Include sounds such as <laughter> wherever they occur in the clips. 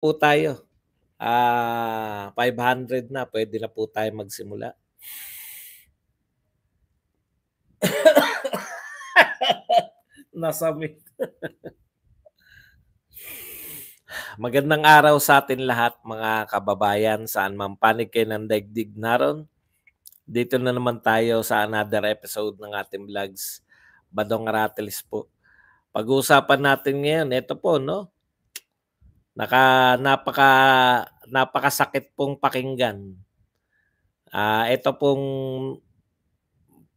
po tayo. Ah, 500 na, pwede na po tayo magsimula. <coughs> Nasamit. <laughs> Magandang araw sa atin lahat mga kababayan saan man panig kayo ng daigdig naron. Dito na naman tayo sa another episode ng ating vlogs. Badong Rattles po. Pag-uusapan natin ngayon, ito po, no? Naka napaka napakasakit pong pakinggan. Ah, uh, ito pong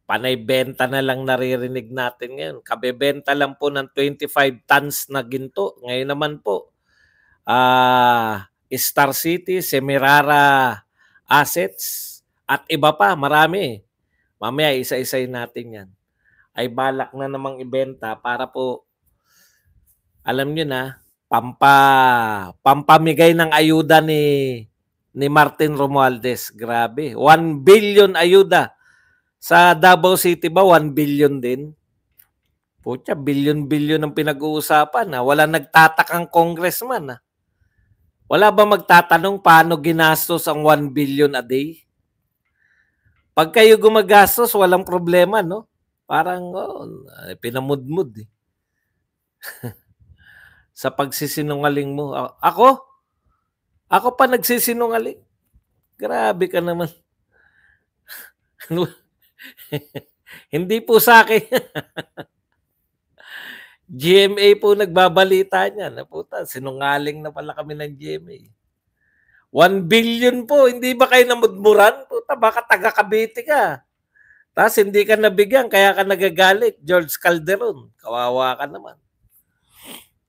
panay benta na lang naririnig natin ngayon. Kabebenta lang po ng 25 tons na ginto. Ngayon naman po, ah, uh, Star City, Semirara Assets, at iba pa, marami. Mamaya isa-isayin natin yan. Ay balak na namang ibenta para po, alam nyo na, pampa pampamigay ng ayuda ni ni Martin Romualdez. Grabe. 1 billion ayuda. Sa Davao City ba 1 billion din? Putya, billion-billion ang pinag-uusapan. Ha? Ah. Wala nagtatakang congressman. Ha? Ah. Wala ba magtatanong paano ginastos ang 1 billion a day? Pag kayo gumagastos, walang problema, no? Parang, oh, pinamudmud. Eh. <laughs> sa pagsisinungaling mo. Ako? Ako pa nagsisinungaling? Grabe ka naman. <laughs> Hindi po sa akin. GMA <laughs> po nagbabalita niya. Naputa, sinungaling na pala kami ng GMA. 1 billion po. Hindi ba kayo namudmuran? Puta, baka taga Cavite ka. Tapos hindi ka nabigyan, kaya ka nagagalit. George Calderon, kawawa ka naman.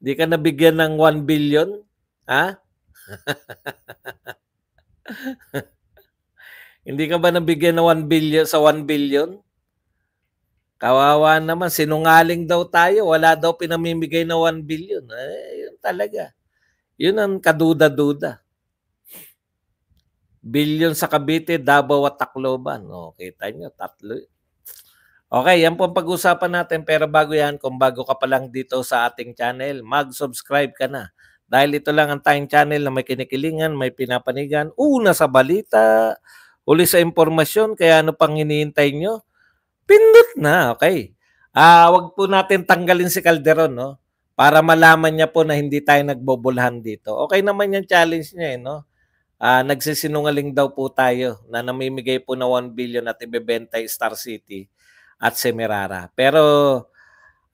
Di ka nabigyan ng 1 billion? Ha? <laughs> Hindi ka ba nabigyan ng 1 billion sa 1 billion? Kawawa naman, sinungaling daw tayo, wala daw pinamimigay na 1 billion. Eh, yun talaga. Yun ang kaduda-duda. Billion sa Cavite, Davao at Tacloban. O, kita nyo, tatlo. Okay, yan po ang pag-usapan natin. Pero bago yan, kung bago ka pa lang dito sa ating channel, mag-subscribe ka na. Dahil ito lang ang tayong channel na may kinikilingan, may pinapanigan. Una sa balita, huli sa impormasyon, kaya ano pang hinihintay nyo? Pindot na, okay? Ah, wag po natin tanggalin si Calderon, no? Para malaman niya po na hindi tayo nagbobulahan dito. Okay naman yung challenge niya, eh, no? Ah, nagsisinungaling daw po tayo na namimigay po na 1 billion at ibebenta Star City at Semerara. Pero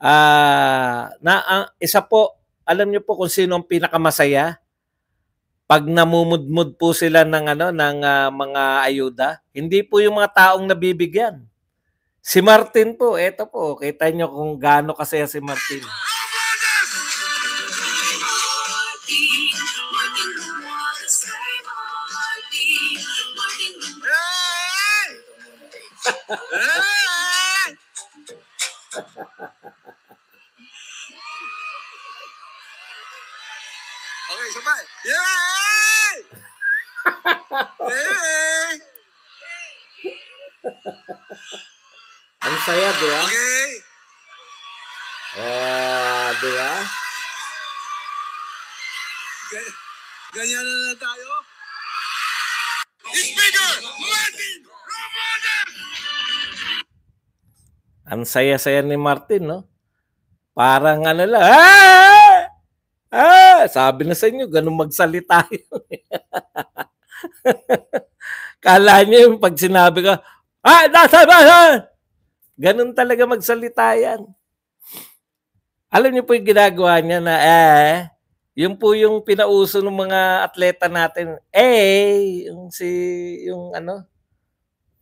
uh, na uh, isa po, alam niyo po kung sino ang pinakamasaya pag namumudmud po sila ng ano ng uh, mga ayuda, hindi po yung mga taong nabibigyan. Si Martin po, eto po, kita niyo kung gaano kasaya si Martin. Hey! Oke, coba. Yeay! Yeay! Ang saya, di Oke. Okay. Oh, di ba? tayo. Speaker, Martin ramadan. Ang saya-saya ni Martin, no? Parang ano lang, ah! Ah! Sabi na sa inyo, ganun magsalita <laughs> yun. Kala niya yung pag sinabi ko, ah, nasa bahan! Ganun talaga magsalita yan. Alam niyo po yung ginagawa niya na, eh, yung po yung pinauso ng mga atleta natin. Eh, yung si, yung ano,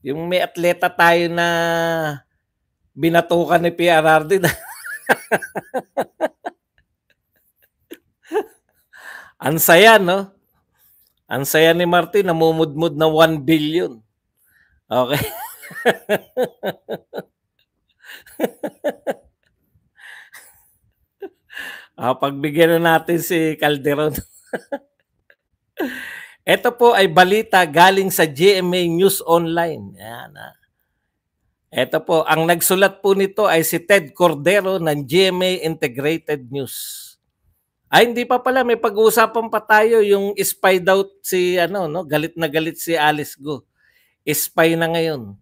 yung may atleta tayo na binatukan ni PRRD. <laughs> Ang saya, no? Ang saya ni Martin, namumudmud na 1 billion. Okay? <laughs> ah, pagbigyan na natin si Calderon. <laughs> Ito po ay balita galing sa GMA News Online. Yan, ah. Ito po, ang nagsulat po nito ay si Ted Cordero ng GMA Integrated News. Ay ah, hindi pa pala may pag-uusapan pa tayo yung spy out si ano no, galit na galit si Alice Go. Spy na ngayon.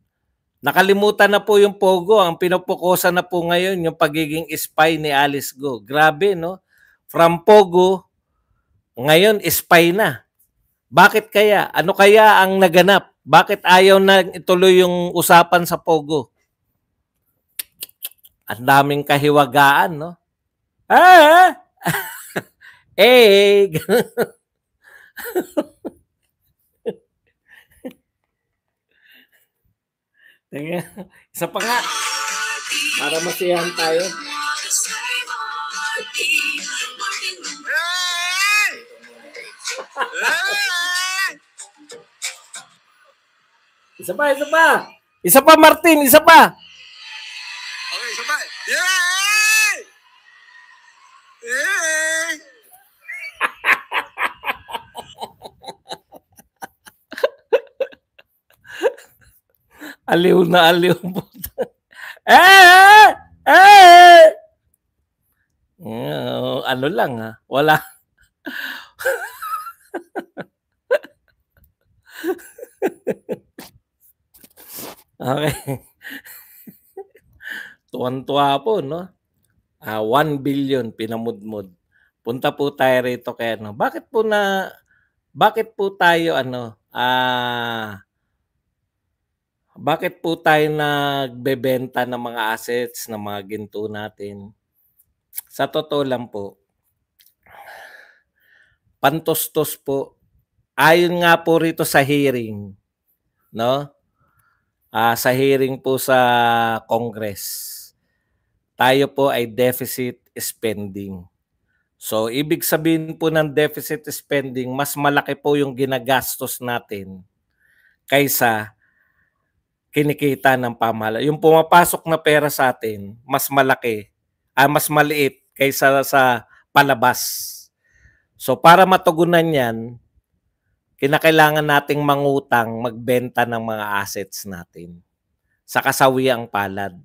Nakalimutan na po yung Pogo, ang pinopokusan na po ngayon yung pagiging spy ni Alice Go. Grabe no. From Pogo ngayon spy na. Bakit kaya? Ano kaya ang naganap? Bakit ayaw na ituloy yung usapan sa Pogo? Ang daming kahiwagaan, no? Ah! ah! <laughs> eh! <laughs> Tingnan. Isa pa nga. Para masiyahan tayo. Hey! Hey! Isa pa, isa pa. Isa pa, Martin. Isa pa. Okay, isa pa. Yay! Yay! <laughs> aliw na aliw po. eh! Eh! Oh, ano lang ha? Ah. Wala. <laughs> Okay. <laughs> Tuwan-tuwa po, no? Uh, ah, 1 billion pinamudmud. Punta po tayo rito kay ano. Bakit po na bakit po tayo ano ah uh, bakit po tayo nagbebenta ng mga assets, ng mga ginto natin? Sa totoo lang po, pantostos po. Ayon nga po rito sa hearing, no? uh, sa hearing po sa Congress, tayo po ay deficit spending. So ibig sabihin po ng deficit spending, mas malaki po yung ginagastos natin kaysa kinikita ng pamahala. Yung pumapasok na pera sa atin, mas malaki, ah, mas maliit kaysa sa palabas. So para matugunan yan, kinakailangan nating mangutang, magbenta ng mga assets natin sa kasawiang palad.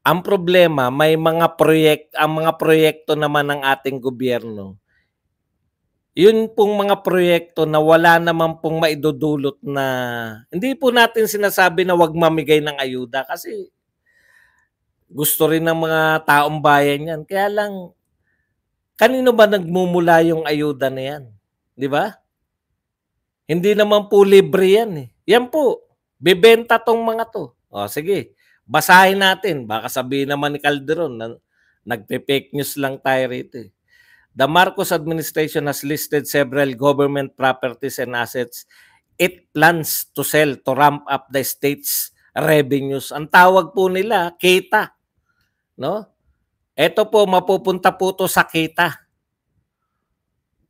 Ang problema, may mga proyekt, ang mga proyekto naman ng ating gobyerno. Yun pong mga proyekto na wala naman pong maidudulot na hindi po natin sinasabi na wag mamigay ng ayuda kasi gusto rin ng mga taong bayan yan. Kaya lang, kanino ba nagmumula yung ayuda na yan? Di ba? Hindi naman po libre yan eh. Yan po, bebenta tong mga to. O sige, basahin natin. Baka sabihin naman ni Calderon na nagpe-fake news lang tayo rito eh. The Marcos administration has listed several government properties and assets it plans to sell to ramp up the state's revenues. Ang tawag po nila, kita. No? Ito po, mapupunta po to sa kita.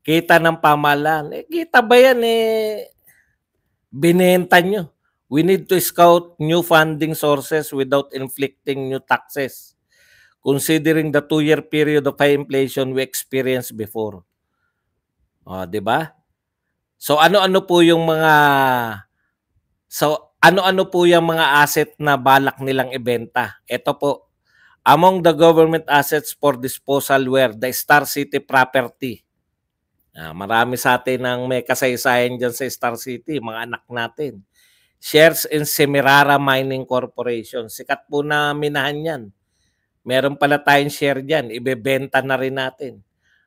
Kita ng pamahalaan. Eh, kita ba yan eh? Binenta nyo. We need to scout new funding sources without inflicting new taxes. Considering the two-year period of high inflation we experienced before. O, oh, di ba? So ano-ano po yung mga So ano-ano po yung mga asset na balak nilang ibenta? Ito po, among the government assets for disposal were the Star City property, Uh, marami sa atin ang may kasaysayan dyan sa Star City, mga anak natin. Shares in Semirara Mining Corporation. Sikat po na minahan yan. Meron pala tayong share dyan. Ibebenta na rin natin.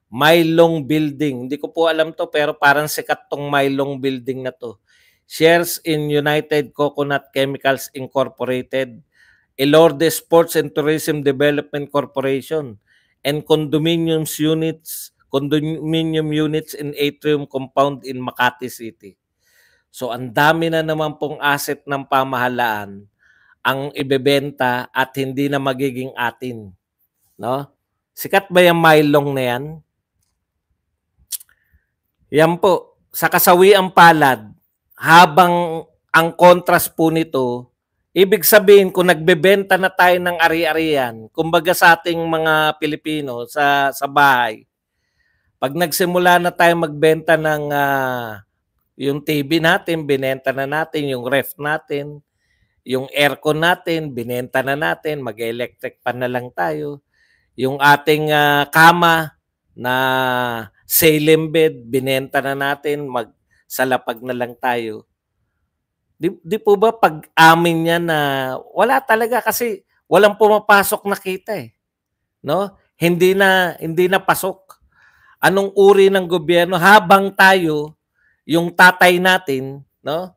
Mylong Building. Hindi ko po alam to pero parang sikat tong Mylong Building na to. Shares in United Coconut Chemicals Incorporated. Elorde Sports and Tourism Development Corporation and Condominiums Units condominium units in Atrium Compound in Makati City. So ang dami na naman pong asset ng pamahalaan ang ibebenta at hindi na magiging atin. No? Sikat ba yung mile long na yan? Yan po, sa kasawiang palad, habang ang contrast po nito, ibig sabihin kung nagbebenta na tayo ng ari-arian, kumbaga sa ating mga Pilipino sa, sa bahay, pag nagsimula na tayo magbenta ng uh, yung TV natin, binenta na natin, yung ref natin, yung aircon natin, binenta na natin, mag-electric pa na lang tayo. Yung ating uh, kama na sailing bed, binenta na natin, mag salapag na lang tayo. Di, di po ba pag amin niya na wala talaga kasi walang pumapasok na kita eh. No? Hindi na hindi na pasok anong uri ng gobyerno habang tayo yung tatay natin, no?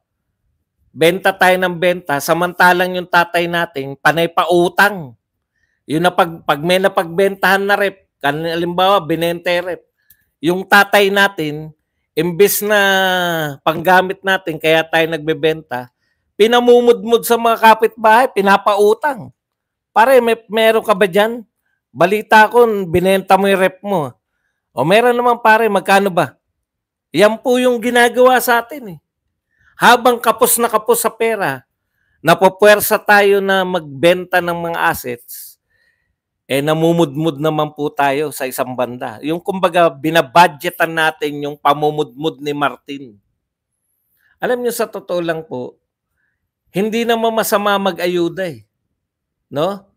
Benta tayo ng benta samantalang yung tatay natin panay pa utang. Yung na pag, pag may napagbentahan na rep, halimbawa binenta rep, yung tatay natin imbes na panggamit natin kaya tayo nagbebenta, pinamumudmud sa mga kapitbahay, pinapautang. Pare, may meron ka ba diyan? Balita ko, binenta mo yung rep mo o meron naman pare, magkano ba? Yan po yung ginagawa sa atin eh. Habang kapos na kapos sa pera, napapwersa tayo na magbenta ng mga assets, eh namumudmud naman po tayo sa isang banda. Yung kumbaga, binabudgetan natin yung pamumudmud ni Martin. Alam niyo sa totoo lang po, hindi naman masama mag-ayuda eh. No?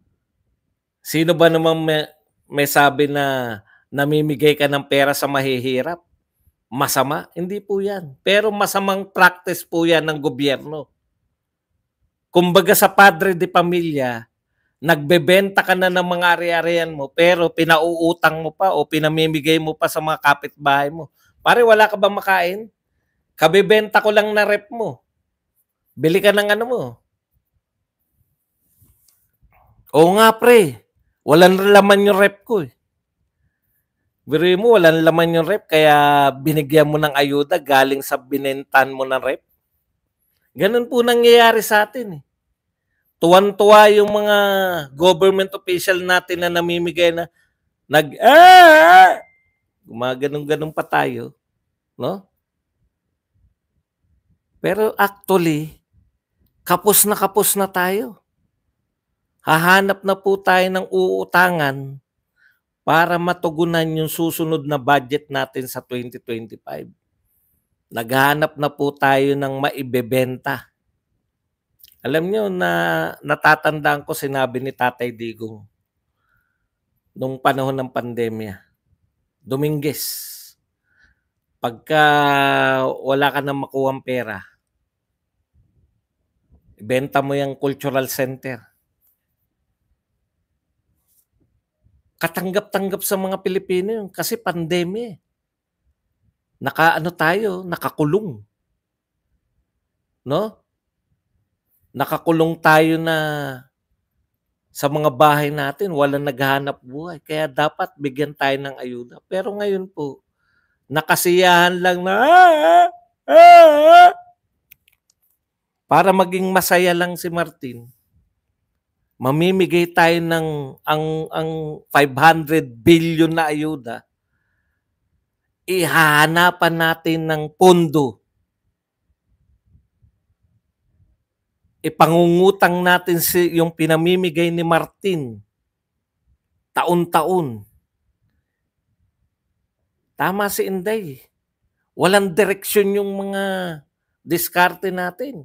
Sino ba naman may, may sabi na namimigay ka ng pera sa mahihirap. Masama? Hindi po yan. Pero masamang practice po yan ng gobyerno. Kumbaga sa padre de pamilya, nagbebenta ka na ng mga ari-arian mo pero pinauutang mo pa o pinamimigay mo pa sa mga kapitbahay mo. Pare, wala ka ba makain? Kabebenta ko lang na rep mo. Bili ka ng ano mo. Oo nga pre, walang laman yung rep ko eh. Biro mo, walang laman yung rep, kaya binigyan mo ng ayuda galing sa binentan mo ng rep. Ganun po nangyayari sa atin. Eh. Tuwan-tuwa yung mga government official natin na namimigay na nag ah! ah! Gumaganong-ganong pa tayo. No? Pero actually, kapos na kapos na tayo. Hahanap na po tayo ng uutangan para matugunan yung susunod na budget natin sa 2025. Naghahanap na po tayo ng maibebenta. Alam niyo na natatandaan ko sinabi ni Tatay Digong nung panahon ng pandemya. Dominguez, pagka wala ka nang makuhang pera, ibenta mo yung cultural center katanggap-tanggap sa mga Pilipino yun kasi pandemya. Eh. Nakaano tayo, nakakulong. No? Nakakulong tayo na sa mga bahay natin, walang naghahanap buhay. Kaya dapat bigyan tayo ng ayuda. Pero ngayon po, nakasiyahan lang na ah, ah, ah, para maging masaya lang si Martin mamimigay tayo ng ang ang 500 billion na ayuda ihahanapan natin ng pondo ipangungutang natin si yung pinamimigay ni Martin taon-taon tama si Inday walang direksyon yung mga diskarte natin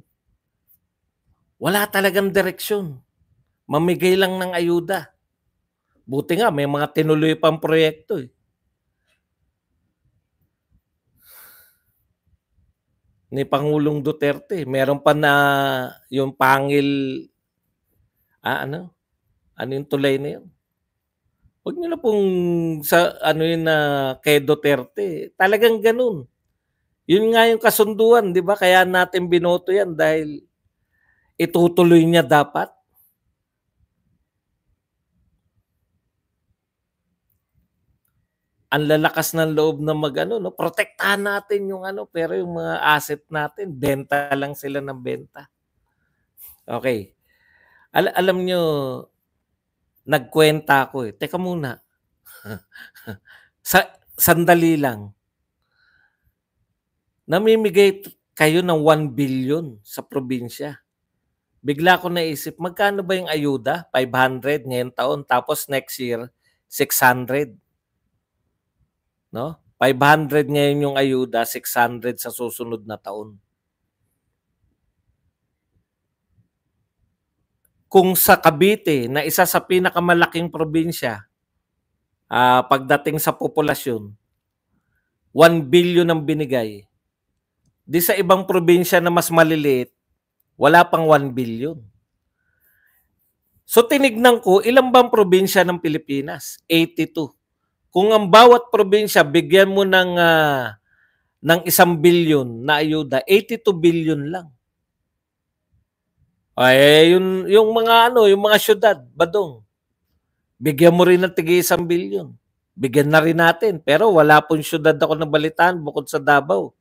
wala talagang direksyon Mamigay lang ng ayuda. Buti nga, may mga tinuloy pang proyekto eh. ni Pangulong Duterte. Meron pa na yung pangil, ah, ano? Ano yung tulay na yun? Huwag nyo na pong sa ano yun na kay Duterte. Talagang ganun. Yun nga yung kasunduan, di ba? Kaya natin binoto yan dahil itutuloy niya dapat. ang lalakas ng loob na magano no protektahan natin yung ano pero yung mga asset natin benta lang sila ng benta okay Al- alam nyo nagkwenta ako eh teka muna <laughs> sa sandali lang namimigay kayo ng 1 billion sa probinsya bigla ko naisip magkano ba yung ayuda 500 ngayong taon tapos next year 600 No? 500 ngayon yung ayuda, 600 sa susunod na taon. Kung sa Cavite, na isa sa pinakamalaking probinsya, uh, pagdating sa populasyon, 1 billion ang binigay. Di sa ibang probinsya na mas maliliit, wala pang 1 billion. So tinignan ko, ilang bang probinsya ng Pilipinas? 82. Kung ang bawat probinsya bigyan mo ng uh, ng isang bilyon na ayuda, 82 bilyon lang. Ay, eh, yung, yung mga ano, yung mga syudad, badong. Bigyan mo rin ng tigi isang bilyon. Bigyan na rin natin. Pero wala pong syudad ako ng balitaan bukod sa Davao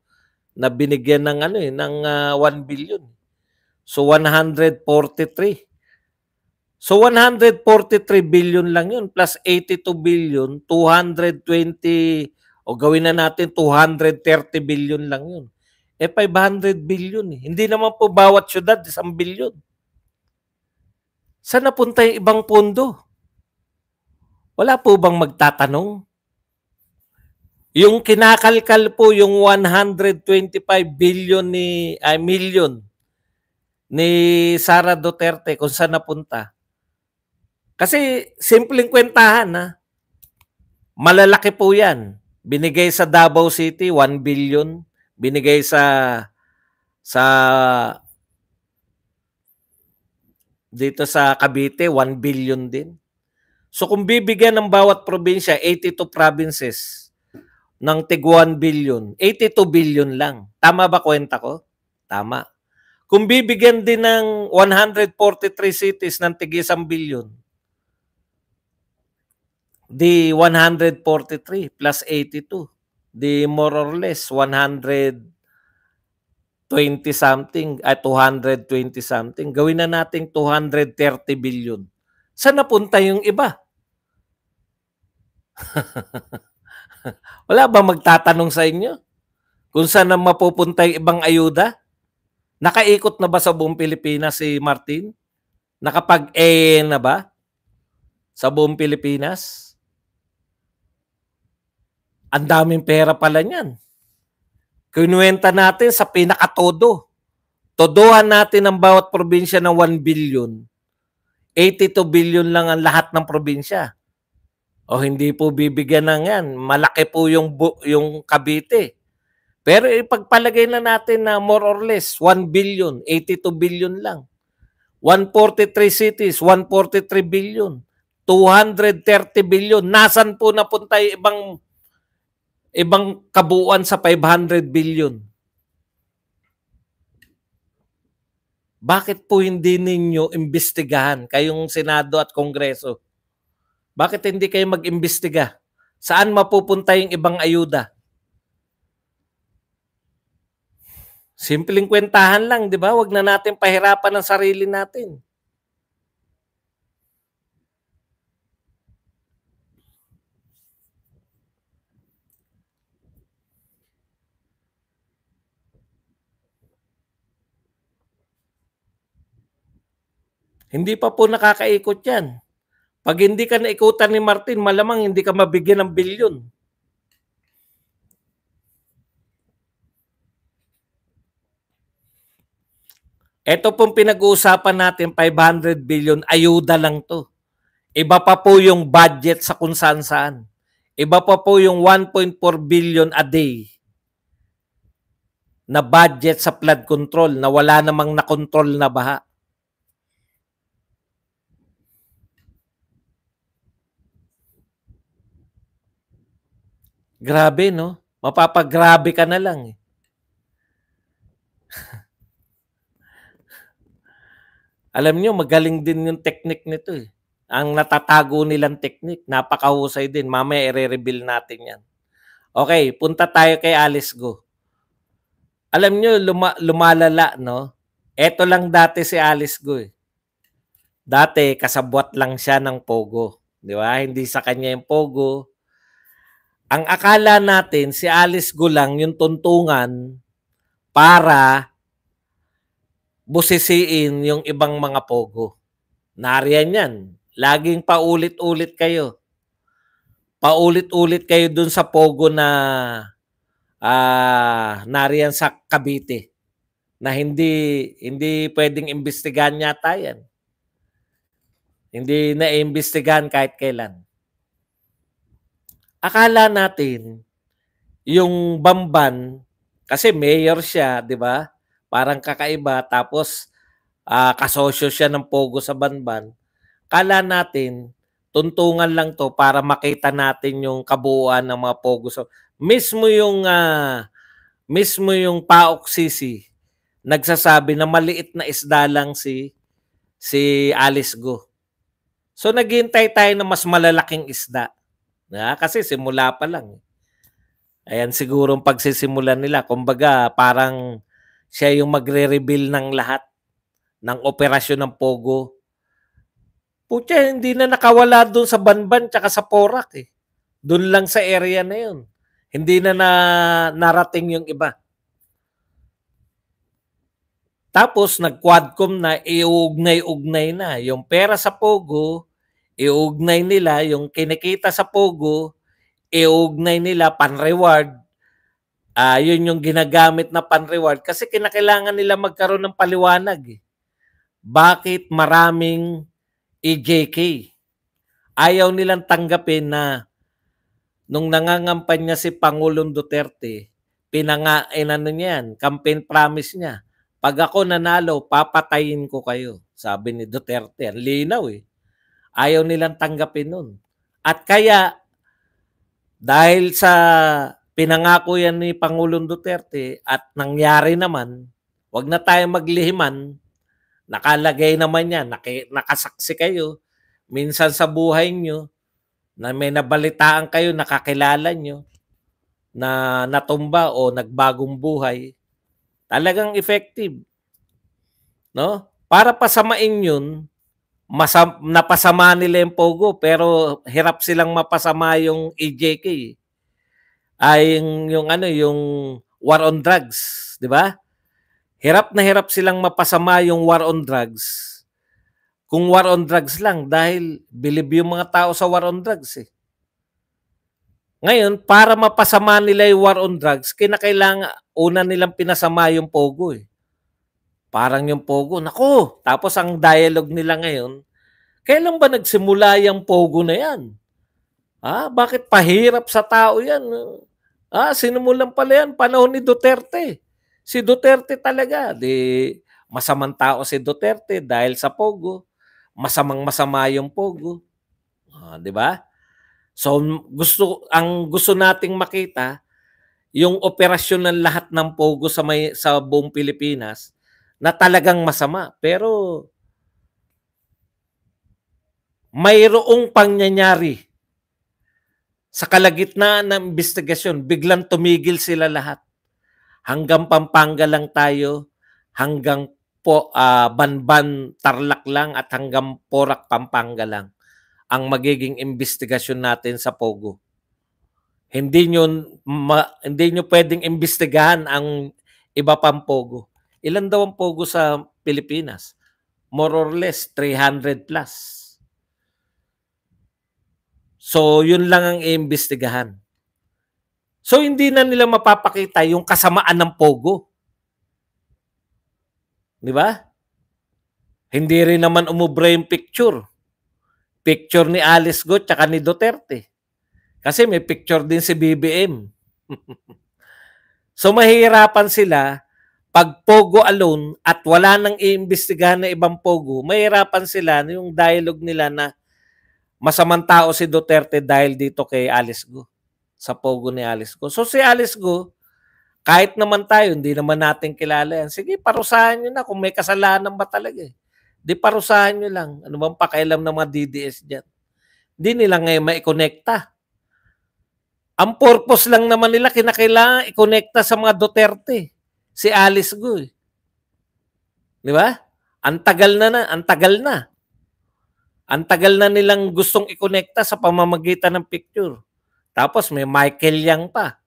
na binigyan ng ano eh, ng uh, ah, 1 billion. So 143. So 143 billion lang yun plus 82 billion, 220 o gawin na natin 230 billion lang yun. Eh, e 500 billion eh. Hindi naman po bawat syudad isang billion. Saan napunta yung ibang pondo? Wala po bang magtatanong? Yung kinakalkal po yung 125 billion ni ay million ni Sara Duterte kung saan napunta kasi simpleng kwentahan na Malalaki po 'yan. Binigay sa Davao City 1 billion, binigay sa sa dito sa Cavite 1 billion din. So kung bibigyan ng bawat probinsya 82 provinces ng tig 1 billion, 82 billion lang. Tama ba kwenta ko? Tama. Kung bibigyan din ng 143 cities ng tig 1 billion, the 143 plus 82, the more or less 120 something at ah, 220 something. Gawin na nating 230 billion. Saan napunta yung iba? <laughs> Wala ba magtatanong sa inyo? Kung saan na mapupunta yung ibang ayuda? Nakaikot na ba sa buong Pilipinas si Martin? Nakapag-AA na ba sa buong Pilipinas? Ang daming pera pala niyan. Kinuwenta natin sa pinakatodo. Todohan natin ang bawat probinsya ng 1 billion. 82 billion lang ang lahat ng probinsya. O hindi po bibigyan ng yan. Malaki po yung, bu- yung Cavite. Pero ipagpalagay na natin na more or less 1 billion, 82 billion lang. 143 cities, 143 billion. 230 billion. Nasaan po napunta yung ibang ibang kabuuan sa 500 billion. Bakit po hindi ninyo imbestigahan kayong Senado at Kongreso? Bakit hindi kayo mag-imbestiga? Saan mapupunta yung ibang ayuda? Simpleng kwentahan lang, di ba? Huwag na natin pahirapan ang sarili natin. Hindi pa po nakakaikot yan. Pag hindi ka naikutan ni Martin, malamang hindi ka mabigyan ng bilyon. Ito pong pinag-uusapan natin, 500 billion, ayuda lang to. Iba pa po yung budget sa kung saan. Iba pa po yung 1.4 billion a day na budget sa flood control na wala namang nakontrol na baha. Grabe, no? Mapapagrabe ka na lang. Eh. <laughs> Alam niyo, magaling din yung technique nito eh. Ang natatago nilang technique, napakahusay din. Mamaya i-reveal natin yan. Okay, punta tayo kay Alice Go. Alam niyo, luma- lumalala, no? Eto lang dati si Alice Go eh. Dati, kasabwat lang siya ng Pogo. Di ba? Hindi sa kanya yung Pogo ang akala natin si Alice Gulang yung tuntungan para busisiin yung ibang mga pogo. Nariyan yan. Laging paulit-ulit kayo. Paulit-ulit kayo dun sa pogo na uh, nariyan sa Cavite na hindi hindi pwedeng imbestigahan yata yan. Hindi na imbestigan kahit kailan akala natin yung Bamban kasi mayor siya, 'di ba? Parang kakaiba tapos uh, kasosyo siya ng Pogo sa Banban. Kala natin tuntungan lang 'to para makita natin yung kabuuan ng mga Pogo. So, mismo yung uh, mismo yung Paok Sisi nagsasabi na maliit na isda lang si si Alice Go. So naghihintay tayo ng mas malalaking isda. Ha? Kasi simula pa lang. Eh. Ayan siguro ang pagsisimula nila. Kumbaga parang siya yung magre-reveal ng lahat ng operasyon ng Pogo. Putya, hindi na nakawala doon sa Banban tsaka sa Porak eh. Doon lang sa area na yun. Hindi na, na narating yung iba. Tapos nag-quadcom na, iugnay-ugnay na. Yung pera sa Pogo, iugnay nila yung kinikita sa Pogo, iugnay nila pan-reward. Uh, yun yung ginagamit na pan-reward kasi kinakailangan nila magkaroon ng paliwanag. Eh. Bakit maraming EJK? Ayaw nilang tanggapin na nung nangangampanya si Pangulong Duterte, pinanga, inano niya yan, campaign promise niya, pag ako nanalo, papatayin ko kayo. Sabi ni Duterte, ang linaw eh. Ayaw nilang tanggapin nun. At kaya, dahil sa pinangako yan ni Pangulong Duterte at nangyari naman, wag na tayo maglihiman, nakalagay naman yan, Naki, nakasaksi kayo, minsan sa buhay nyo, na may nabalitaan kayo, nakakilala nyo, na natumba o nagbagong buhay, talagang effective. No? Para pasamain yun, masam, napasama nila yung Pogo pero hirap silang mapasama yung AJK. Ay ah, yung, yung ano yung war on drugs, 'di ba? Hirap na hirap silang mapasama yung war on drugs. Kung war on drugs lang dahil believe yung mga tao sa war on drugs eh. Ngayon, para mapasama nila yung war on drugs, kinakailangan una nilang pinasama yung Pogo eh. Parang yung Pogo, nako. Tapos ang dialogue nila ngayon, kailan ba nagsimula yung Pogo na yan? Ah, bakit pahirap sa tao yan? Ah, sinumulan pala yan, panahon ni Duterte. Si Duterte talaga, di masamang tao si Duterte dahil sa Pogo. Masamang masama yung Pogo. Ah, di ba? So gusto ang gusto nating makita yung operasyon ng lahat ng Pogo sa may sa buong Pilipinas na talagang masama. Pero mayroong pangyayari sa kalagitnaan ng investigasyon, biglang tumigil sila lahat. Hanggang Pampanga lang tayo, hanggang po uh, Banban Tarlac lang at hanggang Porak Pampanga lang ang magiging investigasyon natin sa Pogo. Hindi nyo ma, hindi nyo pwedeng imbestigahan ang iba pang Pogo. Ilan daw ang pogo sa Pilipinas? More or less, 300 plus. So, yun lang ang iimbestigahan. So, hindi na nila mapapakita yung kasamaan ng pogo. Di ba? Hindi rin naman umubra yung picture. Picture ni Alice Go tsaka ni Duterte. Kasi may picture din si BBM. <laughs> so mahirapan sila pag Pogo alone at wala nang iimbestigahan na ibang Pogo, mahirapan sila yung dialogue nila na masamang tao si Duterte dahil dito kay Alice Go. Sa Pogo ni Alice Go. So si Alice Go, kahit naman tayo, hindi naman natin kilala yan. Sige, parusahan nyo na kung may kasalanan ba talaga. Eh. Di parusahan nyo lang. Ano bang pakialam ng mga DDS dyan? Hindi nila ngayon maikonekta. Ang purpose lang naman nila, kinakailangan ikonekta sa mga Duterte si Alice Guy. Eh. Di ba? Ang tagal na na, ang tagal na. Ang tagal na nilang gustong ikonekta sa pamamagitan ng picture. Tapos may Michael Yang pa.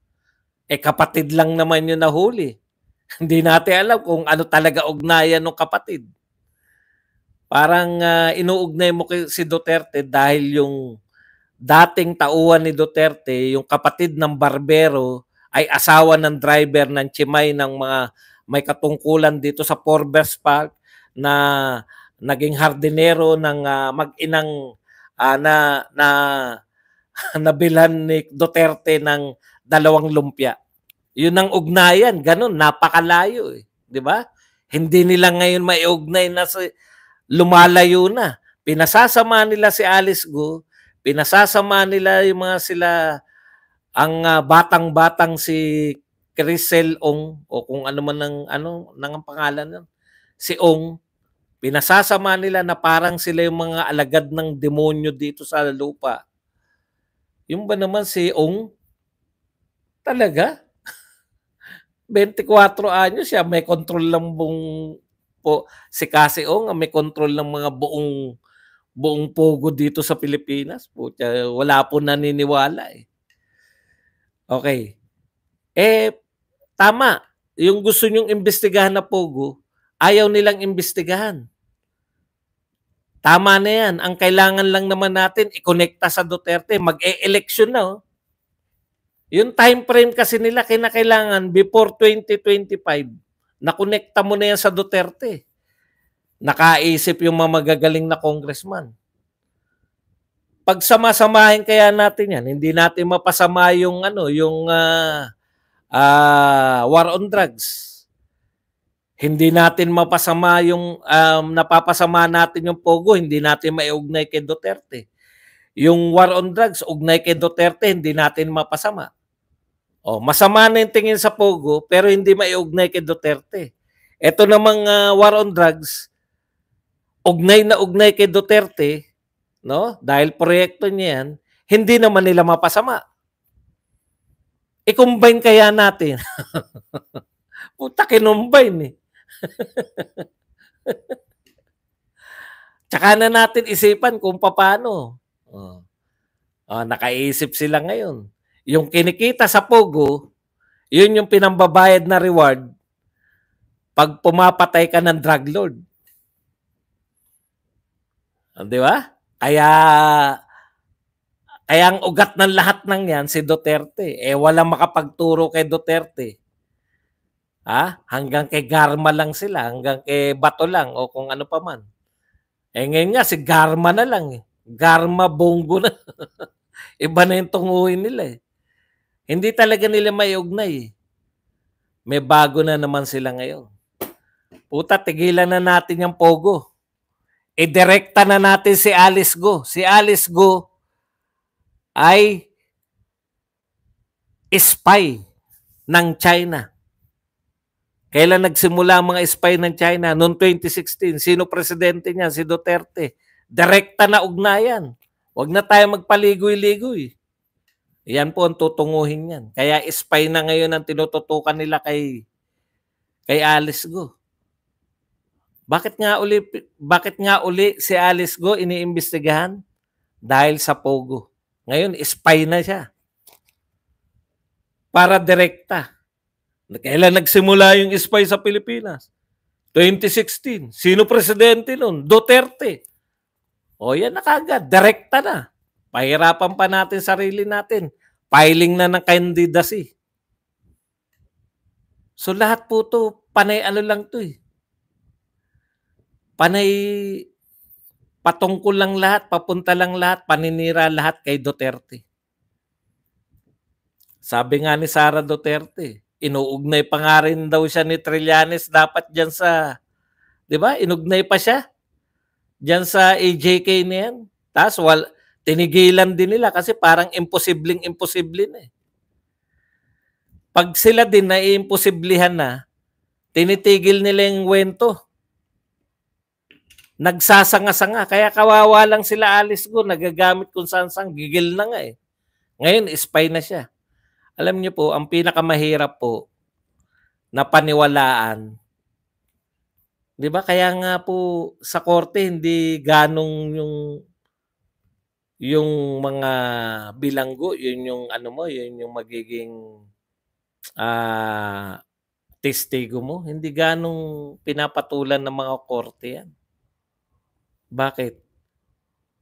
Eh kapatid lang naman yun na huli. <laughs> Hindi natin alam kung ano talaga ugnayan ng kapatid. Parang uh, inuugnay mo si Duterte dahil yung dating tauhan ni Duterte, yung kapatid ng barbero, ay asawa ng driver ng Chimay ng mga may katungkulan dito sa Forbes Park na naging hardinero ng uh, mag-inang uh, na na <laughs> nabilhan ni Duterte ng dalawang lumpia. Yun ang ugnayan, ganun, napakalayo eh, 'di ba? Hindi nila ngayon maiugnay na si, lumalayo na. Pinasasama nila si Alice Go, pinasasama nila yung mga sila ang uh, batang-batang si Crisel Ong o kung ano man ng ano nang pangalan nun, si Ong pinasasama nila na parang sila yung mga alagad ng demonyo dito sa lupa. Yung ba naman si Ong? Talaga? 24 <laughs> anyo siya, may control lang buong po si Kasi Ong, ah, may control ng mga buong buong pogo dito sa Pilipinas. Po, wala po naniniwala eh. Okay. Eh, tama. Yung gusto nyong imbestigahan na Pogo, ayaw nilang imbestigahan. Tama na yan. Ang kailangan lang naman natin, ikonekta sa Duterte. Mag-e-election na. Oh. Yung time frame kasi nila, kinakailangan before 2025, nakonekta mo na yan sa Duterte. Nakaisip yung mga magagaling na congressman. Pagsamasamahin kaya natin yan, hindi natin mapasama yung ano, yung uh, uh, war on drugs. Hindi natin mapasama yung um, napapasama natin yung pogo, hindi natin maiugnay kay Duterte. Yung war on drugs, ugnay kay Duterte, hindi natin mapasama. O, oh, masama na yung tingin sa pogo, pero hindi maiugnay kay Duterte. Ito namang uh, war on drugs, ugnay na ugnay kay Duterte, no? Dahil proyekto niya yan, hindi naman nila mapasama. I-combine kaya natin. <laughs> Puta, kinumbine eh. <laughs> Tsaka na natin isipan kung paano. Oh. Oh, nakaisip sila ngayon. Yung kinikita sa Pogo, yun yung pinambabayad na reward pag pumapatay ka ng drug lord. Ah, di ba? Kaya kaya ang ugat ng lahat ng yan si Duterte. Eh walang makapagturo kay Duterte. Ha? Hanggang kay Garma lang sila, hanggang kay Bato lang o kung ano pa man. Eh ngayon nga si Garma na lang eh. Garma Bongo na. <laughs> Iba na yung tunguhin nila eh. Hindi talaga nila may ugnay eh. May bago na naman sila ngayon. Puta, tigilan na natin yung pogo. Idirekta na natin si Alice Go. Si Alice Go ay spy ng China. Kailan nagsimula ang mga spy ng China? Noong 2016. Sino presidente niya? Si Duterte. Direkta na ugnayan. Huwag na tayo magpaligoy-ligoy. Yan po ang tutunguhin niyan. Kaya spy na ngayon ang tinututukan nila kay kay Alice Go. Bakit nga uli bakit nga uli si Alice Go iniimbestigahan? Dahil sa Pogo. Ngayon spy na siya. Para direkta. Kailan nagsimula yung spy sa Pilipinas? 2016. Sino presidente noon? Duterte. O yan na kagad. Direkta na. Pahirapan pa natin sarili natin. Filing na ng candidacy. So lahat po to, panay ano lang to eh. Panay patungkol lang lahat, papunta lang lahat, paninira lahat kay Duterte. Sabi nga ni Sara Duterte, inuugnay pa nga rin daw siya ni Trillanes dapat diyan sa, di ba? Inugnay pa siya diyan sa AJK na yan. Tapos wal, tinigilan din nila kasi parang imposibleng imposible na eh. Pag sila din na iimposiblihan na, tinitigil nila yung wento nagsasanga-sanga. Kaya kawawa lang sila alis ko, nagagamit kung saan sang gigil na nga eh. Ngayon, spy na siya. Alam niyo po, ang pinakamahirap po na paniwalaan, di ba? Kaya nga po sa korte, hindi ganong yung yung mga bilanggo, yun yung ano mo, yun yung magiging uh, testigo mo. Hindi ganong pinapatulan ng mga korte yan. Bakit?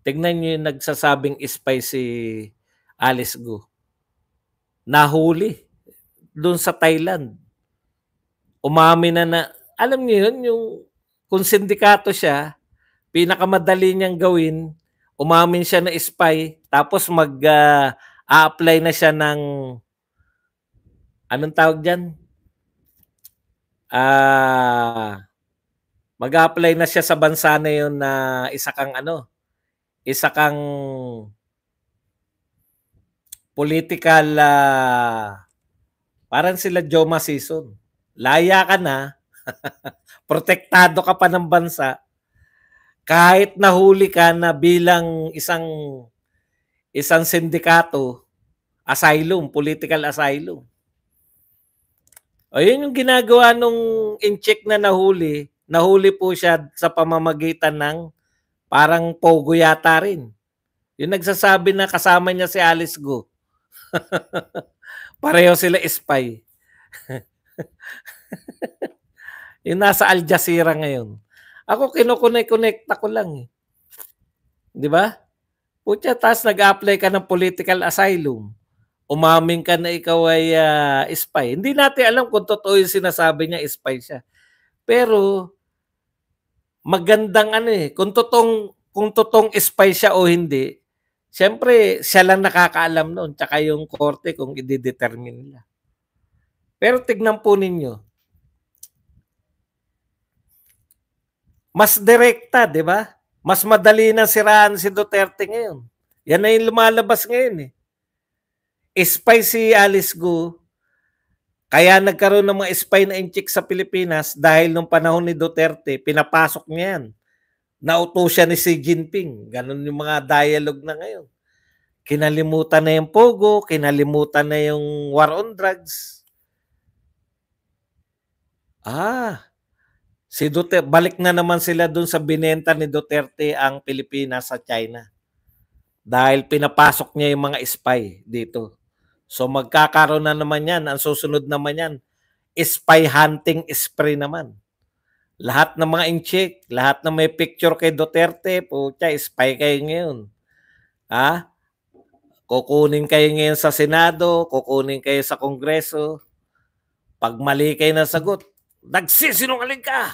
Tignan niyo yung nagsasabing spy si Alice Gu. Nahuli doon sa Thailand. Umami na na. Alam niyo yun, yung kung sindikato siya, pinakamadali niyang gawin, umamin siya na spy, tapos mag uh, ah, apply na siya ng anong tawag diyan? Ah, uh, Mag-apply na siya sa bansa na yun na isa kang ano, isa kang political uh, parang sila Joma season. Laya ka na, <laughs> protektado ka pa ng bansa, kahit nahuli ka na bilang isang isang sindikato, asylum, political asylum. O yun yung ginagawa nung in-check na nahuli, nahuli po siya sa pamamagitan ng parang pogo yata rin. Yung nagsasabi na kasama niya si Alice Go. <laughs> Pareho sila spy. <laughs> yung nasa Al Jazeera ngayon. Ako kinukonek-connect ako lang eh. 'Di ba? Putya, tas nag-apply ka ng political asylum. Umaming ka na ikaw ay uh, spy. Hindi natin alam kung totoo yung sinasabi niya, spy siya. Pero magandang ano eh, kung totoong kung totoong spy siya o hindi, siyempre siya lang nakakaalam noon tsaka yung korte kung i-determine nila. Pero tignan po ninyo. Mas direkta, di ba? Mas madali na siraan si Duterte ngayon. Yan na yung lumalabas ngayon eh. Spy si Alice Gu, kaya nagkaroon ng mga spy na inchik sa Pilipinas dahil nung panahon ni Duterte, pinapasok niya yan. Nauto siya ni Xi Jinping. Ganun yung mga dialogue na ngayon. Kinalimutan na yung Pogo, kinalimutan na yung war on drugs. Ah, si Duterte, balik na naman sila dun sa binenta ni Duterte ang Pilipinas sa China. Dahil pinapasok niya yung mga spy dito. So magkakaroon na naman yan. Ang susunod naman yan, spy hunting spray naman. Lahat ng mga incheck, lahat ng may picture kay Duterte, putya, spy kayo ngayon. Ha? Kukunin kayo ngayon sa Senado, kukunin kayo sa Kongreso. Pag mali kayo na sagot, nagsisinungaling ka!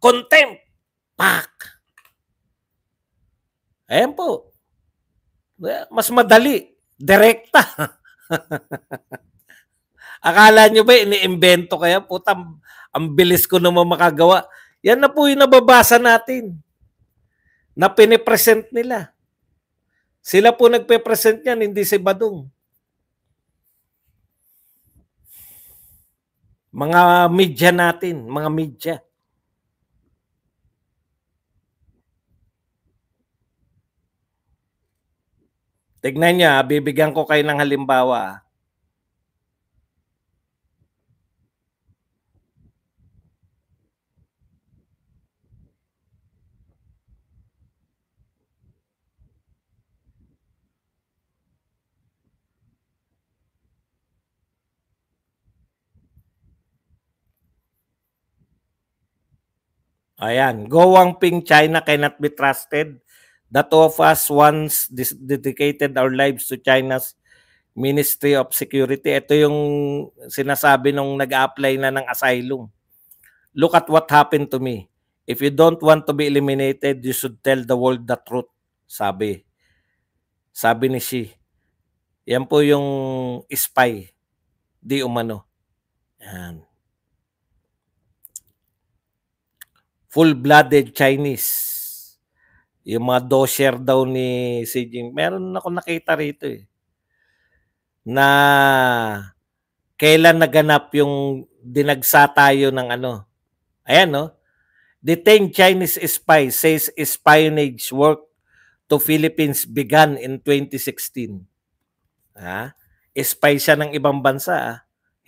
Contempt! Pak! Ayan po. Mas madali. Direkta. <laughs> <laughs> Akala nyo ba, iniimbento kaya? Putang, ang bilis ko naman makagawa. Yan na po yung nababasa natin na pinipresent nila. Sila po nagpe-present yan, hindi si Badong. Mga media natin, mga media. Tignan niya, bibigyan ko kayo ng halimbawa. Ah. Ayan, Gowang Ping China cannot be trusted That of us once dedicated our lives to China's Ministry of Security. Ito yung sinasabi nung nag-apply na ng asylum. Look at what happened to me. If you don't want to be eliminated, you should tell the world the truth, sabi. Sabi ni Xi. Yan po yung spy. Di umano. Yan. Full-blooded Chinese yung mga dossier daw ni Xi Jinping, meron ako nakita rito eh. Na kailan naganap yung dinagsa tayo ng ano. Ayan no. Oh. Detained Chinese spy says espionage work to Philippines began in 2016. Ha? Spy siya ng ibang bansa, ha? Ah.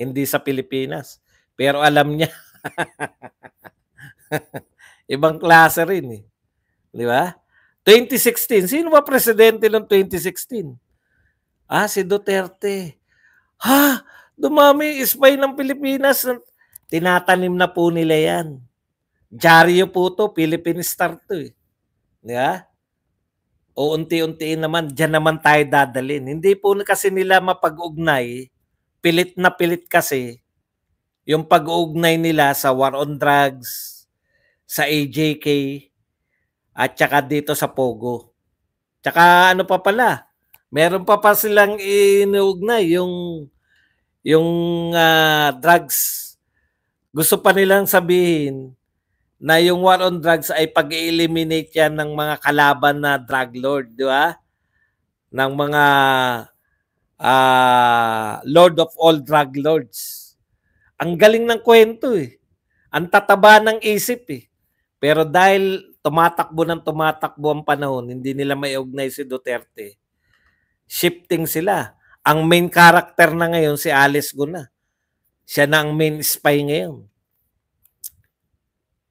hindi sa Pilipinas. Pero alam niya. <laughs> Ibang klase rin eh. Di ba? 2016. Sino ba presidente ng 2016? Ah, si Duterte. Ha? Dumami spy ng Pilipinas. Tinatanim na po nila yan. Diaryo po to, Philippine Star to eh. Di ba? O unti-untiin naman, dyan naman tayo dadalin. Hindi po kasi nila mapag-ugnay. Pilit na pilit kasi yung pag-uugnay nila sa war on drugs, sa AJK, at saka dito sa Pogo. Tsaka ano pa pala, meron pa pa silang inuugnay yung yung uh, drugs. Gusto pa nilang sabihin na yung war on drugs ay pag-eliminate yan ng mga kalaban na drug lord, di ba? Ng mga uh, lord of all drug lords. Ang galing ng kwento eh. Ang tataba ng isip eh. Pero dahil tumatakbo ng tumatakbo ang panahon, hindi nila maiugnay si Duterte. Shifting sila. Ang main character na ngayon si Alice Guna. Siya na ang main spy ngayon.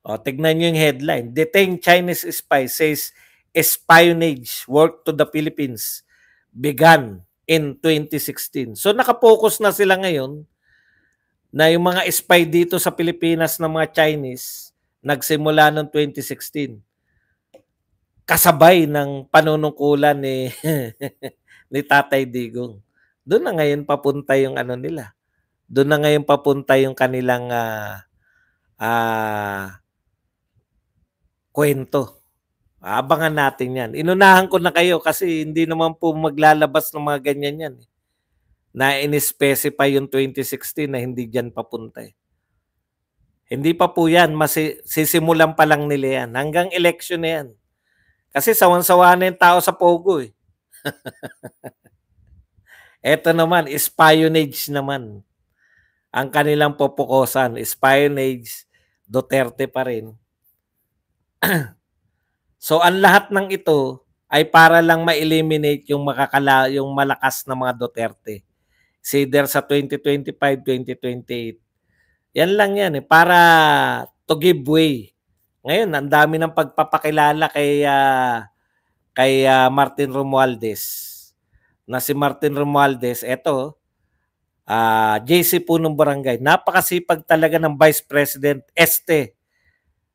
O, tignan nyo yung headline. Detained Chinese spy says espionage work to the Philippines began in 2016. So nakapokus na sila ngayon na yung mga spy dito sa Pilipinas ng mga Chinese nagsimula noong 2016. Kasabay ng panunungkulan ni <laughs> ni Tatay Digong. Doon na ngayon papunta yung ano nila. Doon na ngayon papunta yung kanilang uh, uh, kwento. Abangan natin yan. Inunahan ko na kayo kasi hindi naman po maglalabas ng mga ganyan yan. Eh. Na in-specify yung 2016 na hindi dyan papunta eh. Hindi pa po yan, masisimulan pa lang nila yan. Hanggang election na yan. Kasi sawan-sawa na yung tao sa Pogo eh. Ito <laughs> naman, espionage naman. Ang kanilang pupukosan, espionage, Duterte pa rin. <clears throat> so ang lahat ng ito ay para lang ma-eliminate yung makakala yung malakas na mga Duterte. Either sa 2025, 2028 yan lang yan eh, para to give way. Ngayon, ang dami ng pagpapakilala kay uh, kay uh, Martin Romualdez. Na si Martin Romualdez, eto, uh, ah, JC po ng barangay. Napakasipag talaga ng Vice President Este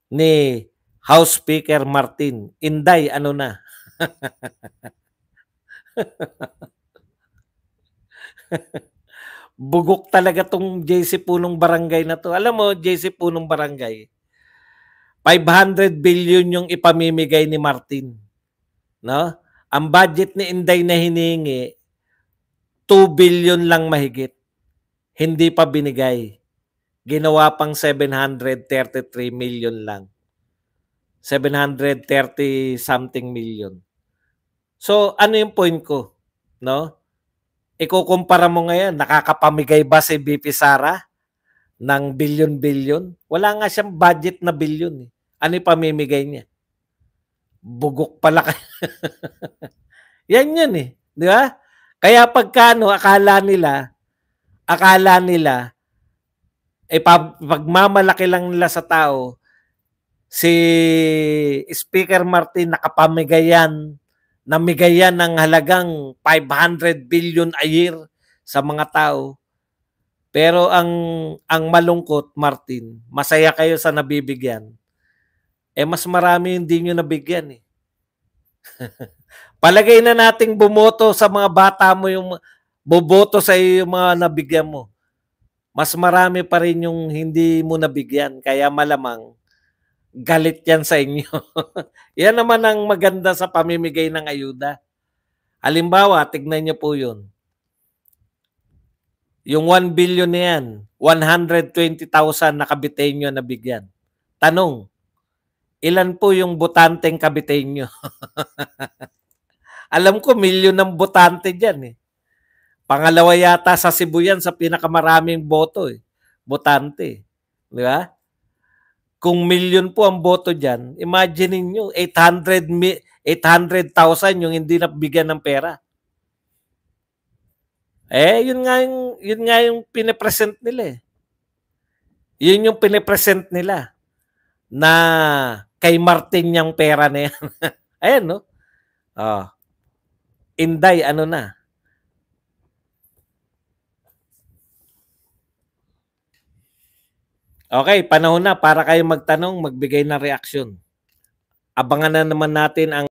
ni House Speaker Martin. Inday, ano na? <laughs> bugok talaga tong JC Punong Barangay na to. Alam mo, JC Punong Barangay, 500 billion yung ipamimigay ni Martin. No? Ang budget ni Inday na hinihingi, 2 billion lang mahigit. Hindi pa binigay. Ginawa pang 733 million lang. 730 something million. So, ano yung point ko? No? ikukumpara mo ngayon, nakakapamigay ba si BP Sara ng bilyon-bilyon? Wala nga siyang budget na bilyon. Eh. Ano yung pamimigay niya? Bugok pala kayo. <laughs> Yan yun eh. Di ba? Kaya pagkano, akala nila, akala nila, eh, pagmamalaki lang nila sa tao, si Speaker Martin nakapamigayan namigay yan ng halagang 500 billion a year sa mga tao. Pero ang ang malungkot, Martin, masaya kayo sa nabibigyan. Eh mas marami hindi niyo nabigyan eh. <laughs> Palagay na nating bumoto sa mga bata mo yung boboto sa iyo yung mga nabigyan mo. Mas marami pa rin yung hindi mo nabigyan. Kaya malamang galit yan sa inyo. <laughs> yan naman ang maganda sa pamimigay ng ayuda. Halimbawa, tignan niyo po yun. Yung 1 billion na yan, 120,000 na kabitenyo na bigyan. Tanong, ilan po yung botanteng kabitenyo? <laughs> Alam ko, milyon ng botante dyan eh. Pangalawa yata sa Cebu yan sa pinakamaraming boto eh. Botante. Di ba? kung million po ang boto dyan, imagine niyo 800 800,000 yung hindi nabigyan ng pera. Eh, yun nga yung, yun nga yung pinipresent nila eh. Yun yung pinipresent nila na kay Martin yung pera na yan. <laughs> Ayan, no? Oh. Inday, ano na? Okay, panahon na para kayo magtanong, magbigay ng reaksyon. Abangan na naman natin ang